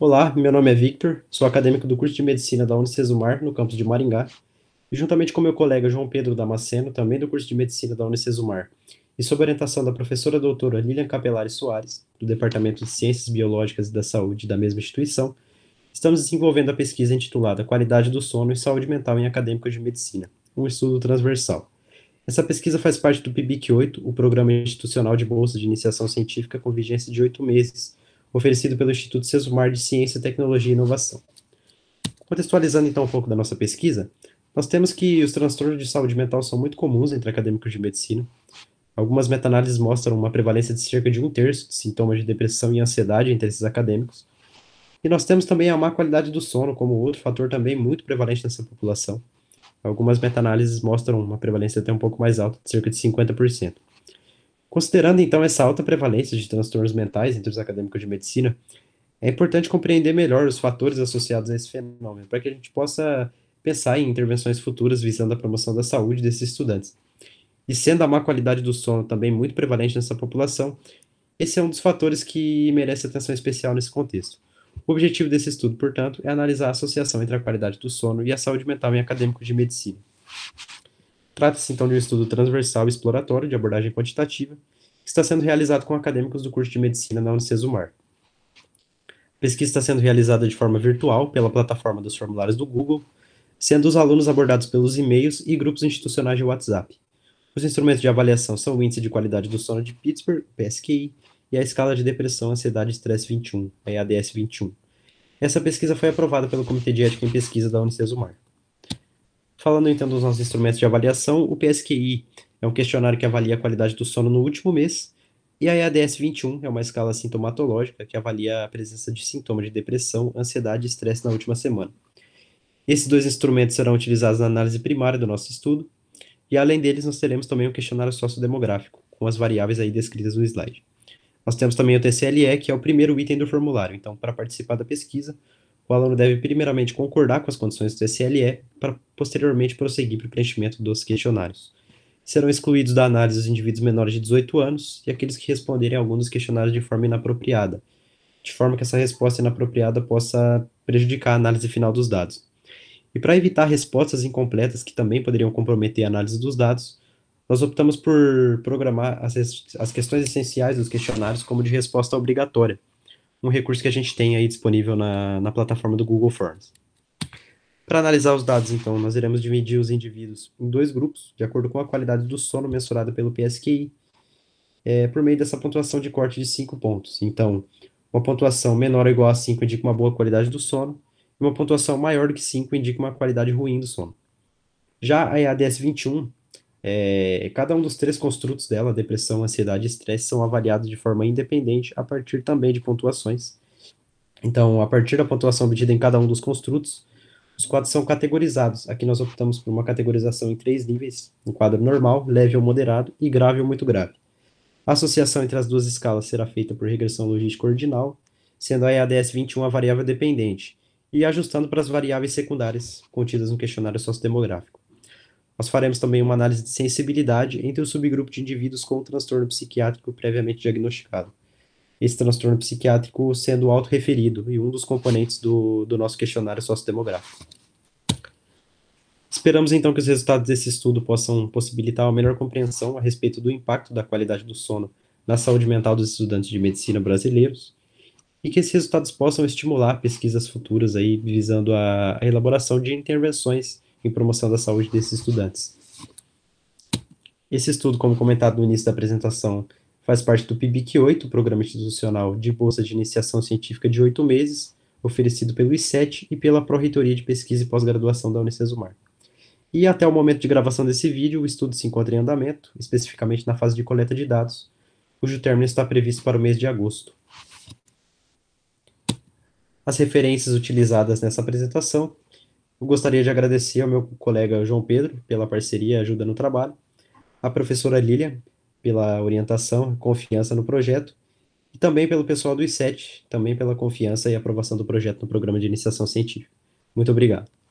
Olá, meu nome é Victor, sou acadêmico do curso de Medicina da Unicesumar, no campus de Maringá, e juntamente com meu colega João Pedro Damasceno, também do curso de Medicina da Unicesumar, e sob orientação da professora doutora Lilian Capelari Soares, do Departamento de Ciências Biológicas e da Saúde da mesma instituição, estamos desenvolvendo a pesquisa intitulada Qualidade do Sono e Saúde Mental em Acadêmicos de Medicina, um estudo transversal. Essa pesquisa faz parte do PIBIC 8, o Programa Institucional de Bolsa de Iniciação Científica com vigência de oito meses, oferecido pelo Instituto Sesumar de Ciência, Tecnologia e Inovação. Contextualizando então um pouco da nossa pesquisa, nós temos que os transtornos de saúde mental são muito comuns entre acadêmicos de medicina. Algumas meta-análises mostram uma prevalência de cerca de um terço de sintomas de depressão e ansiedade entre esses acadêmicos. E nós temos também a má qualidade do sono como outro fator também muito prevalente nessa população. Algumas meta-análises mostram uma prevalência até um pouco mais alta, de cerca de 50%. Considerando então essa alta prevalência de transtornos mentais entre os acadêmicos de medicina, é importante compreender melhor os fatores associados a esse fenômeno, para que a gente possa pensar em intervenções futuras visando a promoção da saúde desses estudantes. E sendo a má qualidade do sono também muito prevalente nessa população, esse é um dos fatores que merece atenção especial nesse contexto. O objetivo desse estudo, portanto, é analisar a associação entre a qualidade do sono e a saúde mental em acadêmicos de medicina. Trata-se então de um estudo transversal e exploratório de abordagem quantitativa que está sendo realizado com acadêmicos do curso de medicina na Unicesumar. A pesquisa está sendo realizada de forma virtual pela plataforma dos formulários do Google, sendo os alunos abordados pelos e-mails e grupos institucionais de WhatsApp. Os instrumentos de avaliação são o Índice de Qualidade do Sono de Pittsburgh, PSQI, e a Escala de Depressão, Ansiedade e Estresse 21, a EADS 21. Essa pesquisa foi aprovada pelo Comitê de Ética em Pesquisa da Unicesumar. Falando então dos nossos instrumentos de avaliação, o PSQI é um questionário que avalia a qualidade do sono no último mês, e a EADS 21 é uma escala sintomatológica que avalia a presença de sintomas de depressão, ansiedade e estresse na última semana. Esses dois instrumentos serão utilizados na análise primária do nosso estudo, e além deles nós teremos também um questionário sociodemográfico, com as variáveis aí descritas no slide. Nós temos também o TCLE, que é o primeiro item do formulário, então para participar da pesquisa, o aluno deve primeiramente concordar com as condições do SLE para posteriormente prosseguir para o preenchimento dos questionários. Serão excluídos da análise os indivíduos menores de 18 anos e aqueles que responderem alguns dos questionários de forma inapropriada, de forma que essa resposta inapropriada possa prejudicar a análise final dos dados. E para evitar respostas incompletas que também poderiam comprometer a análise dos dados, nós optamos por programar as, as questões essenciais dos questionários como de resposta obrigatória, um recurso que a gente tem aí disponível na, na plataforma do Google Forms. Para analisar os dados, então, nós iremos dividir os indivíduos em dois grupos, de acordo com a qualidade do sono mensurada pelo PSQI, é, por meio dessa pontuação de corte de 5 pontos. Então, uma pontuação menor ou igual a 5 indica uma boa qualidade do sono, e uma pontuação maior do que 5 indica uma qualidade ruim do sono. Já a EADS 21 é, cada um dos três construtos dela, depressão, ansiedade e estresse, são avaliados de forma independente a partir também de pontuações. Então, a partir da pontuação obtida em cada um dos construtos, os quadros são categorizados. Aqui nós optamos por uma categorização em três níveis: um quadro normal, leve ou moderado e grave ou muito grave. A associação entre as duas escalas será feita por regressão logística ordinal, sendo a EADS 21 a variável dependente, e ajustando para as variáveis secundárias contidas no questionário sociodemográfico. Nós faremos também uma análise de sensibilidade entre o subgrupo de indivíduos com transtorno psiquiátrico previamente diagnosticado. Esse transtorno psiquiátrico sendo autorreferido e um dos componentes do, do nosso questionário sociodemográfico. Esperamos então que os resultados desse estudo possam possibilitar uma melhor compreensão a respeito do impacto da qualidade do sono na saúde mental dos estudantes de medicina brasileiros e que esses resultados possam estimular pesquisas futuras aí visando a, a elaboração de intervenções em promoção da saúde desses estudantes. Esse estudo, como comentado no início da apresentação, faz parte do PIBIC 8, Programa Institucional de Bolsa de Iniciação Científica de oito meses, oferecido pelo Iset e pela Pró-Reitoria de Pesquisa e Pós-Graduação da Unicesumar. E até o momento de gravação desse vídeo, o estudo se encontra em andamento, especificamente na fase de coleta de dados, cujo término está previsto para o mês de agosto. As referências utilizadas nessa apresentação eu gostaria de agradecer ao meu colega João Pedro pela parceria e ajuda no trabalho, à professora Lília pela orientação, confiança no projeto, e também pelo pessoal do ISET, também pela confiança e aprovação do projeto no programa de iniciação científica. Muito obrigado.